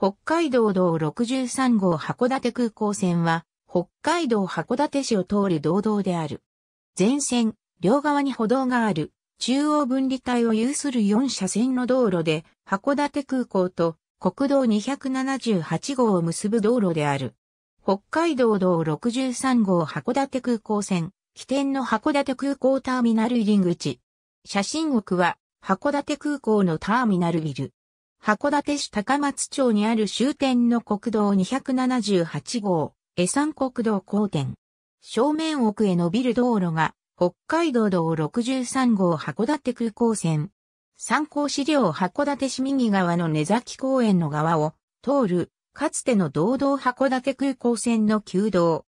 北海道道63号函館空港線は、北海道函館市を通る道道である。全線、両側に歩道がある、中央分離帯を有する4車線の道路で、函館空港と国道278号を結ぶ道路である。北海道道63号函館空港線、起点の函館空港ターミナル入り口。写真奥は、函館空港のターミナルビル。函館市高松町にある終点の国道278号、江山国道交点。正面奥へ伸びる道路が、北海道道63号函館空港線。参考資料函館市右側の根崎公園の側を通る、かつての道道函館空港線の旧道。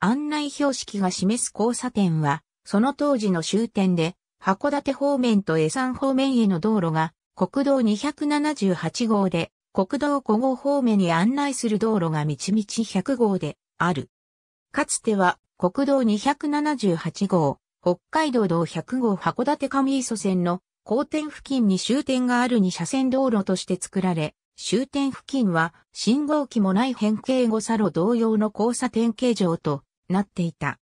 案内標識が示す交差点は、その当時の終点で、函館方面と江山方面への道路が国道278号で、国道5号方面に案内する道路が道々100号である。かつては国道278号、北海道道100号函館上磯線の交点付近に終点がある2車線道路として作られ、終点付近は信号機もない変形後差路同様の交差点形状となっていた。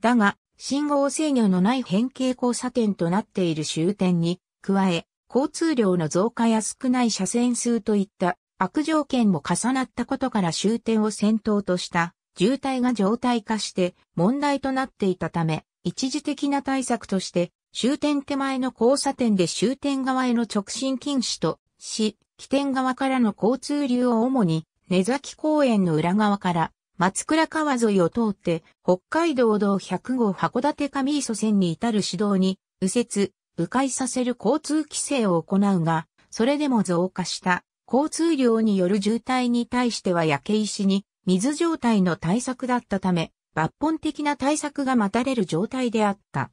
だが、信号制御のない変形交差点となっている終点に、加え、交通量の増加や少ない車線数といった悪条件も重なったことから終点を先頭とした渋滞が常態化して問題となっていたため、一時的な対策として終点手前の交差点で終点側への直進禁止とし、起点側からの交通流を主に根崎公園の裏側から松倉川沿いを通って、北海道道1 0 5号函館上磯線に至る市道に、右折、迂回させる交通規制を行うが、それでも増加した交通量による渋滞に対しては焼け石に水状態の対策だったため、抜本的な対策が待たれる状態であった。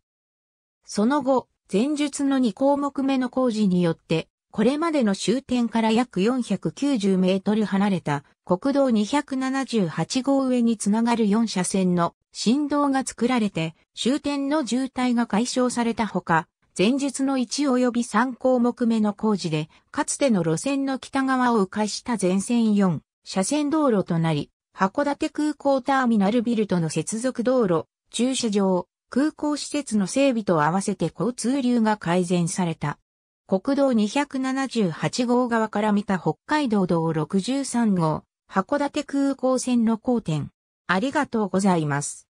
その後、前述の2項目目の工事によって、これまでの終点から約490メートル離れた国道278号上につながる4車線の振動が作られて終点の渋滞が解消されたほか、前日の1及び3項目目の工事で、かつての路線の北側を迂回した全線4車線道路となり、函館空港ターミナルビルとの接続道路、駐車場、空港施設の整備と合わせて交通流が改善された。国道278号側から見た北海道道63号、函館空港線の交点。ありがとうございます。